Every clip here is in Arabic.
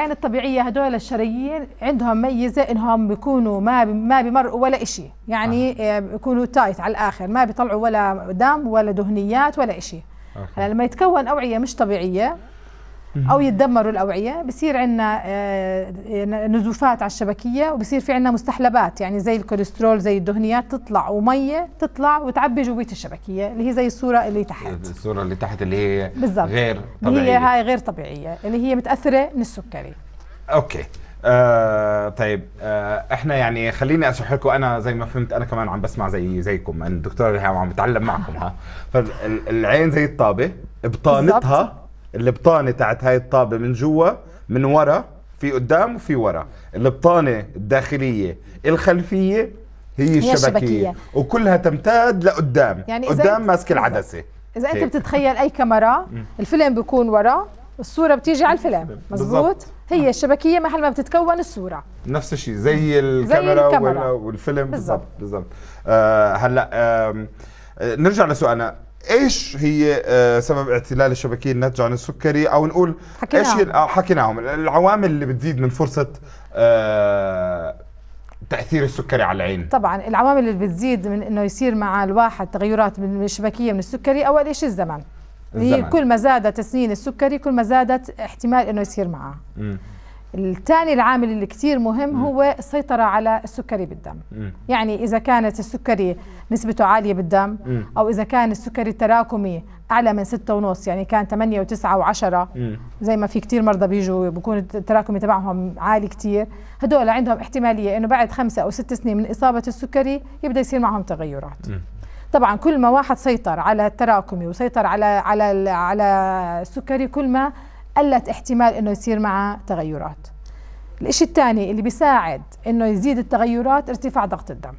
العين الطبيعيه هدول الشرايين عندهم ميزه انهم بيكونوا ما ما بمرقوا ولا شيء يعني آه. بيكونوا تايت على الاخر ما بيطلعوا ولا دم ولا دهنيات ولا شيء آه. لما يتكون اوعيه مش طبيعيه او يتدمروا الاوعيه بصير عندنا آه، نزوفات على الشبكيه وبصير في عندنا مستحلبات يعني زي الكوليسترول زي الدهنيات تطلع وميه تطلع وتعبي جويه الشبكيه اللي هي زي الصوره اللي تحت الصوره اللي تحت اللي هي بالزبط. غير طبيعيه اللي هي هاي غير طبيعيه اللي هي متاثره من السكري اوكي آه طيب آه احنا يعني خليني اشرح لكم انا زي ما فهمت انا كمان عم بسمع زي زيكم الدكتور عم بتعلم معكم ها فالعين زي الطابه بطانتها البطانه تاعت هاي الطابه من جوا من ورا في قدام وفي ورا البطانه الداخليه الخلفيه هي الشبكيه, الشبكية. وكلها تمتد لقدام يعني قدام ماسك العدسه اذا انت بتتخيل اي كاميرا الفيلم بيكون ورا الصوره بتيجي على الفيلم مزبوط هي الشبكيه محل ما بتتكون الصوره نفس الشيء زي الكاميرا, زي الكاميرا. والفيلم بالضبط بالضبط آه هلا آه نرجع لسؤالنا ايش هي آه، سبب اعتلال الشبكيه الناتجه عن السكري او نقول حكيناهم. ايش هي آه، حكيناهم العوامل اللي بتزيد من فرصه آه، تاثير السكري على العين طبعا العوامل اللي بتزيد من انه يصير مع الواحد تغيرات من الشبكيه من السكري اول شيء الزمن الزمن. هي كل ما زادت سنين السكري كل ما زادت احتمال انه يصير معه م. الثاني العامل اللي كتير مهم هو السيطرة على السكري بالدم يعني إذا كانت السكري نسبته عالية بالدم أو إذا كان السكري التراكمي أعلى من ستة ونص يعني كان ثمانية وتسعة وعشرة زي ما في كتير مرضى بيجوا بكون التراكمي تبعهم عالي كتير هدول عندهم احتمالية إنه بعد خمسة أو ست سنين من إصابة السكري يبدأ يصير معهم تغيرات طبعا كل ما واحد سيطر على التراكمي وسيطر على على على السكري كل ما قلت احتمال انه يصير معه تغيرات الإشي الثاني اللي بيساعد انه يزيد التغيرات ارتفاع ضغط الدم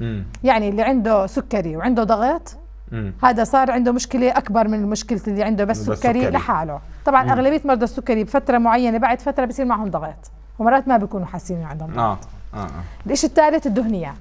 مم. يعني اللي عنده سكري وعنده ضغط مم. هذا صار عنده مشكله اكبر من مشكله اللي عنده بس, بس سكري, سكري لحاله طبعا مم. اغلبيه مرضى السكري بفتره معينه بعد فتره بصير معهم ضغط ومرات ما بيكونوا حاسين عندهم ضغط آه. آه. آه. الإشي الثالث الدهنيات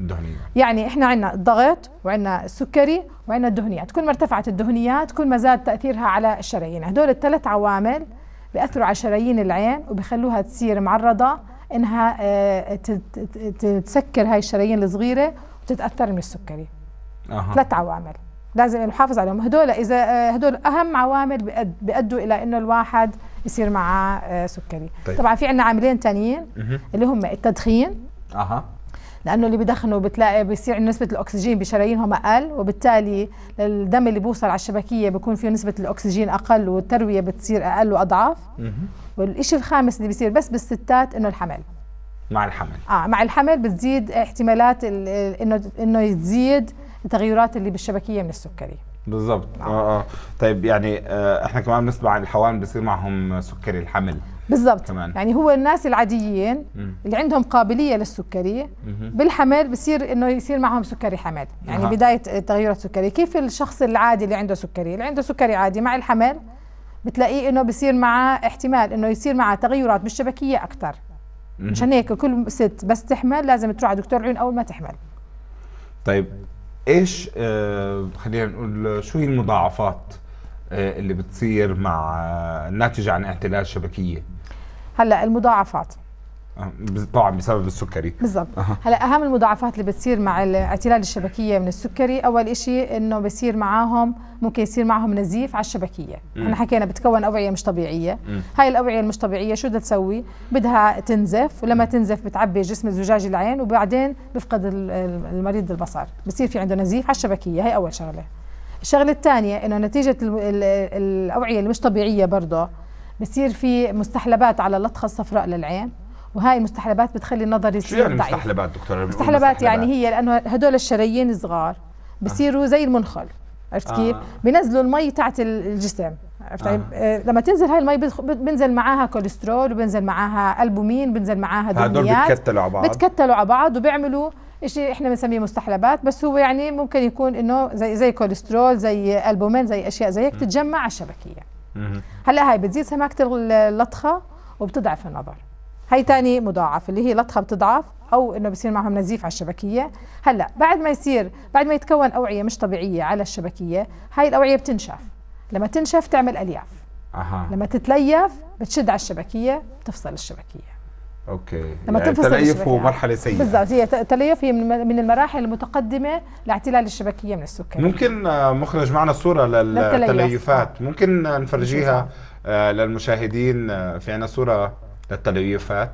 الدهنيات يعني احنا عندنا الضغط وعندنا السكري وعندنا الدهنيات كل ما ارتفعت الدهنيات كل ما زاد تاثيرها على الشرايين هدول الثلاث عوامل بياثروا على شرايين العين وبخلوها تصير معرضه انها آه، تسكر هاي الشرايين الصغيره وتتاثر من السكري أه. ثلاث عوامل لازم نحافظ عليهم هدول اذا آه، هدول اهم عوامل بيؤدوا الى انه الواحد يصير معه آه، سكري طيب. طبعا في عندنا عاملين ثانيين اللي هم التدخين اها لانه اللي بدخنوا بتلاقي بيصير نسبه الاكسجين بشرايينهم اقل وبالتالي الدم اللي بوصل على الشبكيه بيكون فيه نسبه الاكسجين اقل والترويه بتصير اقل واضعاف والشيء الخامس اللي بيصير بس بالستات انه الحمل مع الحمل اه مع الحمل بتزيد احتمالات انه انه تزيد التغيرات اللي بالشبكيه من السكري بالضبط نعم. آه. آه. طيب يعني آه احنا كمان بنسمع عن الحوامل بصير معهم سكري الحمل بالضبط يعني هو الناس العاديين مم. اللي عندهم قابليه للسكري مم. بالحمل بصير انه يصير معهم سكري حمل يعني أه. بدايه تغيرات السكري كيف الشخص العادي اللي عنده سكري اللي عنده سكري عادي مع الحمل بتلاقيه انه بصير معه احتمال انه يصير معه تغيرات بالشبكيه اكثر عشان هيك كل ست بس تحمل لازم تروح على دكتور عيون اول ما تحمل طيب ايش آه خلينا نقول شو هي المضاعفات آه، اللي بتصير مع الناتجة آه، عن اعتلال شبكية هلا المضاعفات طبعا بسبب السكري بالضبط أه. هلا اهم المضاعفات اللي بتصير مع الاعتلال الشبكيه من السكري اول شيء انه بصير معاهم ممكن يصير معهم نزيف على الشبكيه احنا حكينا بتكون اوعيه مش طبيعيه م. هاي الاوعيه المش طبيعيه شو بدها تسوي بدها تنزف ولما تنزف بتعبي جسم زجاج العين وبعدين بفقد المريض البصر بصير في عنده نزيف على الشبكيه هاي اول شغله الشغله الثانيه انه نتيجه الاوعيه المش طبيعيه برضه بصير في مستحلبات على اللطخه الصفراء للعين وهاي مستحلبات بتخلي النظر يصير شو يعني ضعيف. مستحلبات دكتوره مستحلبات يعني هي لانه هدول الشرايين صغار آه. بصيروا زي المنخل عرفت كيف؟ آه. بنزلوا المي تاعت الجسم عرفت طيب، آه. آه. لما تنزل هاي المي بنزل معاها كوليسترول وبنزل معاها البومين بنزل معاها دهنيات هدول بتكتلوا على بعض بتكتلوا على بعض وبيعملوا شيء احنا بنسميه مستحلبات بس هو يعني ممكن يكون انه زي زي كوليسترول زي البومين زي اشياء زي هيك تتجمع على الشبكيه هلا هاي بتزيد سماكه اللطخه وبتضعف النظر هاي ثاني مضاعف اللي هي لطخه بتضعف او انه بصير معهم نزيف على الشبكيه هلا بعد ما يصير بعد ما يتكون اوعيه مش طبيعيه على الشبكيه هاي الاوعيه بتنشف لما تنشف تعمل الياف أها. لما تتليف بتشد على الشبكيه بتفصل الشبكيه اوكي لما يعني تنفصل تليف ومرحله سيئه بالضبط هي تليف هي من المراحل المتقدمه لاعتلال الشبكيه من السكري ممكن آه، مخرج معنا صوره للتليفات ممكن نفرجيها آه، للمشاهدين آه، في عنا صوره للتليفات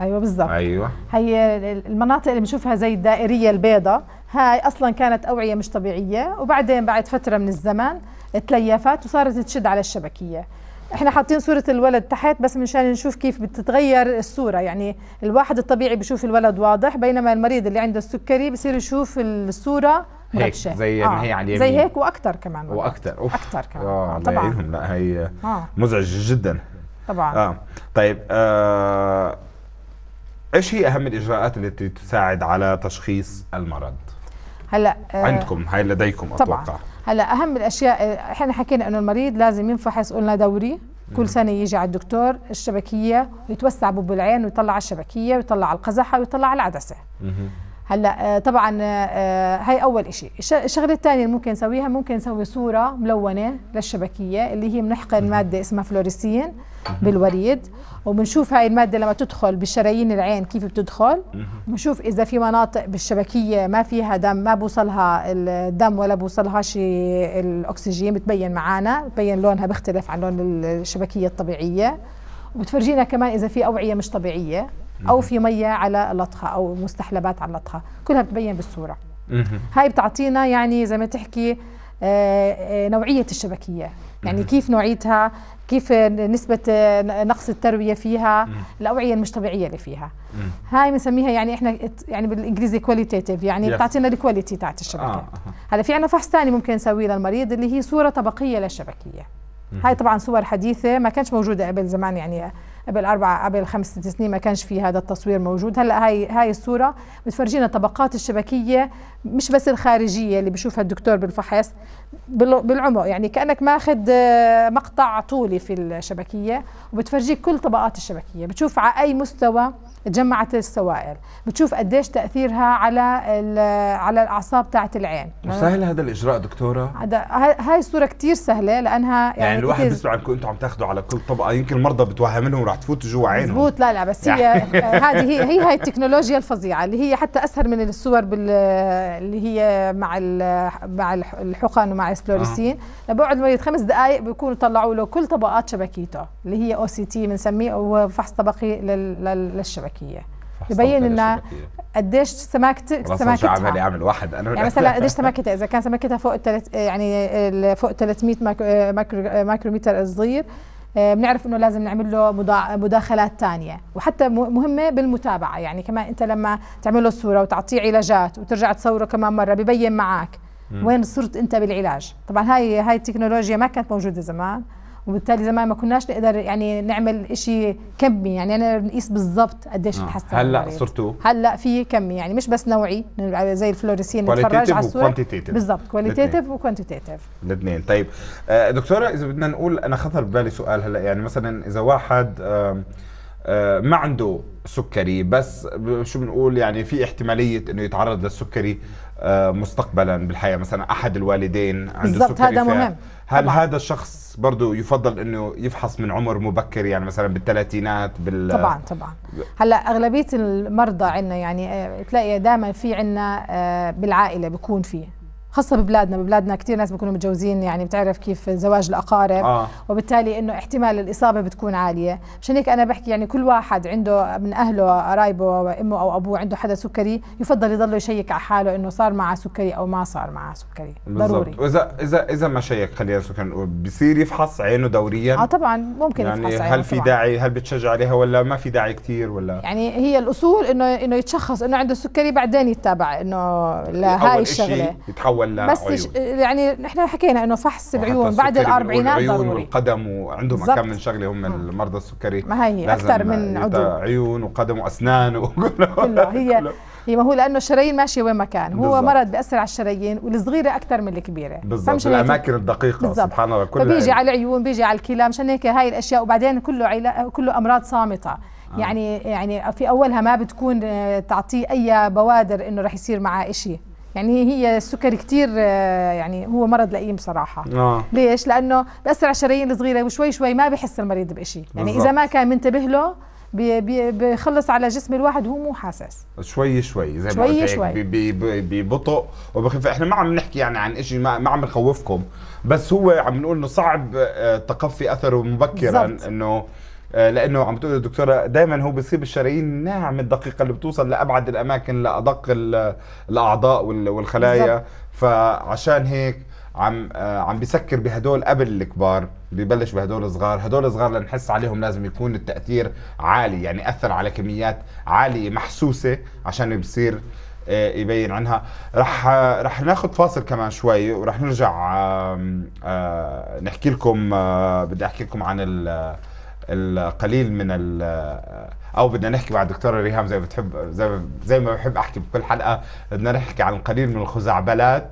ايوه بالضبط ايوه هي المناطق اللي بنشوفها زي الدائريه البيضاء هاي اصلا كانت اوعيه مش طبيعيه وبعدين بعد فتره من الزمن تليفت وصارت تشد على الشبكيه احنا حاطين صورة الولد تحت بس منشان نشوف كيف بتتغير الصورة يعني الواحد الطبيعي بشوف الولد واضح بينما المريض اللي عنده السكري بصير يشوف الصورة هيك زي يعني آه. ما هي على اليمين زي هيك واكثر كمان واكثر أوف. اكثر كمان آه طبعا لا هي آه. مزعج جدا طبعا اه طيب آه ايش هي اهم الاجراءات التي تساعد على تشخيص المرض هلا آه عندكم هاي لديكم اتوقع طبعا. هلا اهم الاشياء احنا حكينا انه المريض لازم ينفحص قلنا دوري كل سنه يجي على الدكتور الشبكيه ويتوسع بوب العين ويطلع على الشبكيه ويطلع على القزحه ويطلع على العدسه هلا آه، طبعا آه، آه، هاي اول شيء الشغله الثانيه اللي ممكن نسويها ممكن نسوي صوره ملونه للشبكيه اللي هي بنحقن ماده اسمها فلوريسين بالوريد وبنشوف هاي الماده لما تدخل بالشرايين العين كيف بتدخل بنشوف اذا في مناطق بالشبكيه ما فيها دم ما بوصلها الدم ولا بوصلها شيء الاكسجين بتبين معانا بتبين لونها بيختلف عن لون الشبكيه الطبيعيه وبتفرجينا كمان اذا في اوعيه مش طبيعيه او في ميه على اللطخه او مستحلبات على اللطخه كلها بتبين بالصوره هاي بتعطينا يعني زي ما تحكي آه، آه، نوعيه الشبكيه يعني كيف نوعيتها كيف نسبة آه، نقص التروية فيها الأوعية المش طبيعية اللي فيها هاي بنسميها يعني احنا يعني بالانجليزي كواليتيتيف يعني بتعطينا الكواليتي تاعت الشبكة هلا في عنا فحص ثاني ممكن نسويه للمريض اللي هي صورة طبقية للشبكية هاي طبعا صور حديثة ما كانتش موجودة قبل زمان يعني قبل اربع قبل خمس سنين ما كانش في هذا التصوير موجود هلا هاي هاي الصوره بتفرجينا طبقات الشبكيه مش بس الخارجيه اللي بشوفها الدكتور بالفحص بالعمق يعني كانك ماخذ آه، مقطع طولي في الشبكيه وبتفرجيك كل طبقات الشبكيه بتشوف على اي مستوى تجمعت السوائل بتشوف قديش تاثيرها على على الاعصاب تاعت العين وسهل هذا الاجراء دكتوره هذا هاي الصوره كثير سهله لانها يعني, يعني الواحد بيسمع انكم انتم عم تاخذوا على كل طبقه يمكن المرضى بتوهم لهم رح تفوت جوا عينهم مزبوط لا لا بس هي يعني. هذه هي هي هاي التكنولوجيا الفظيعه اللي هي حتى اسهل من الصور بال اللي هي مع مع الحقن ومع السبلوريسين آه. لبعد مريض خمس دقائق بيكونوا طلعوا له كل طبقات شبكيته اللي هي او سي تي بنسميه هو فحص طبقي للشبكيه يبين لنا قديش سماكتك سماكتها مش عملي اعمل واحد انا يعني مثلا قديش سماكتها اذا كان سماكتها فوق التلت يعني فوق 300 مايكرو مايكروميتر صغير آه، بنعرف انه لازم نعمل له مداخلات ثانيه وحتى مهمه بالمتابعه يعني كمان انت لما تعمل له صوره وتعطيه علاجات وترجع تصوره كمان مره ببين معك وين صرت انت بالعلاج طبعا هاي هاي التكنولوجيا ما كانت موجوده زمان وبالتالي زمان ما كناش نقدر يعني نعمل شيء كمي يعني انا نقيس بالضبط قديش آه. تحسن هلا صرتوا هلا في كمي يعني مش بس نوعي زي الفلوريسين نتفرج على الصوره بالضبط كواليتيتيف وكوانتيتيف الاثنين طيب آه، دكتوره اذا بدنا نقول انا خطر ببالي سؤال هلا يعني مثلا اذا واحد آه، ما عنده سكري بس شو بنقول يعني في احتماليه انه يتعرض للسكري آه، مستقبلا بالحياه مثلا احد الوالدين عنده بالضبط هذا مهم هل طبعا. هذا الشخص برضه يفضل انه يفحص من عمر مبكر يعني مثلا بالثلاثينات بال طبعا طبعا هلا اغلبيه المرضى عندنا يعني آه، تلاقي دائما في عندنا آه، بالعائله بيكون فيه خاصه ببلادنا ببلادنا كثير ناس بيكونوا متجوزين يعني بتعرف كيف زواج الاقارب آه. وبالتالي انه احتمال الاصابه بتكون عاليه مشان هيك انا بحكي يعني كل واحد عنده من اهله قرايبه امه او ابوه عنده حدا سكري يفضل يضل يشيك على حاله انه صار معه سكري او ما صار معه سكري بالزبط. ضروري واذا اذا اذا ما شيك خلينا سكري بصير يفحص عينه دوريا اه طبعا ممكن يعني يفحص عينه هل في داعي هل بتشجع عليها ولا ما في داعي كثير ولا يعني هي الاصول انه انه يتشخص انه عنده سكري بعدين يتابع انه لهاي الشغله يتحول ولا بس عيون؟ يعني احنا حكينا انه فحص العيون بعد الاربعينات ضروري والقدم وعندهم كم من شغله هم المرضى السكري ما هي اكثر من عضو عيون وقدم واسنان وكله هي كله. هي ما هو لانه الشرايين ماشيه وين ما كان هو بالزبط. مرض بياثر على الشرايين والصغيره اكثر من الكبيره بالضبط الاماكن الدقيقه بالزبط. سبحان الله كل فبيجي يعني. على العيون بيجي على الكلى مشان هيك هاي الاشياء وبعدين كله علا... كله امراض صامته آه. يعني يعني في اولها ما بتكون آه، تعطيه اي بوادر انه رح يصير معه شيء يعني هي السكر كثير آه، يعني هو مرض لئيم صراحه آه. ليش لانه بأثر على الشرايين الصغيره وشوي شوي ما بحس المريض بشيء يعني بالزبط. اذا ما كان منتبه له بي بي بيخلص على جسم الواحد وهو مو حاسس شوي شوي زي شوي ما لك ببطء وبخف احنا ما عم نحكي يعني عن شيء ما, ما عم نخوفكم بس هو عم نقول انه صعب آه، تقفي اثره مبكرا انه آه، لانه عم بتقول الدكتوره دائما هو بيصيب الشرايين ناعم الدقيقه اللي بتوصل لابعد الاماكن لادق الاعضاء والخلايا فعشان هيك عم آه، عم بسكر بهدول قبل الكبار ببلش بهدول الصغار هدول الصغار لنحس عليهم لازم يكون التاثير عالي يعني اثر على كميات عاليه محسوسه عشان بصير آه، يبين عنها رح رح ناخذ فاصل كمان شوي ورح نرجع نحكي لكم بدي احكي لكم عن القليل من ال آه، او بدنا نحكي مع الدكتوره ريهام زي ما بتحب زي زي ما بحب احكي بكل حلقه بدنا نحكي عن القليل من الخزعبلات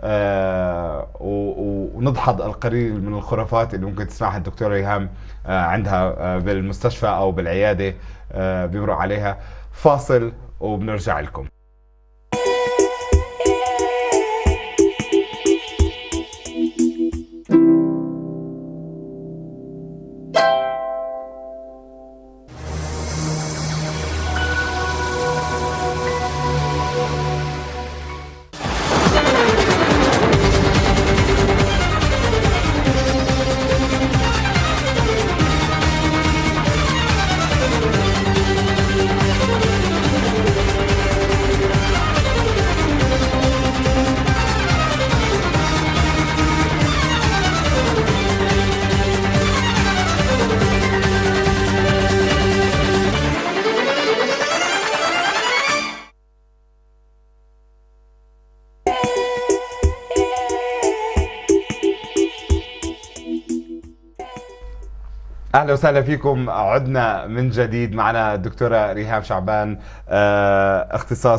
آه ونضحض القليل من الخرافات اللي ممكن تسمعها الدكتوره ريهام آه عندها آه بالمستشفى او بالعياده آه، بيمرق عليها فاصل وبنرجع لكم اهلا وسهلا فيكم عدنا من جديد معنا الدكتوره ريهام شعبان آه، اختصاص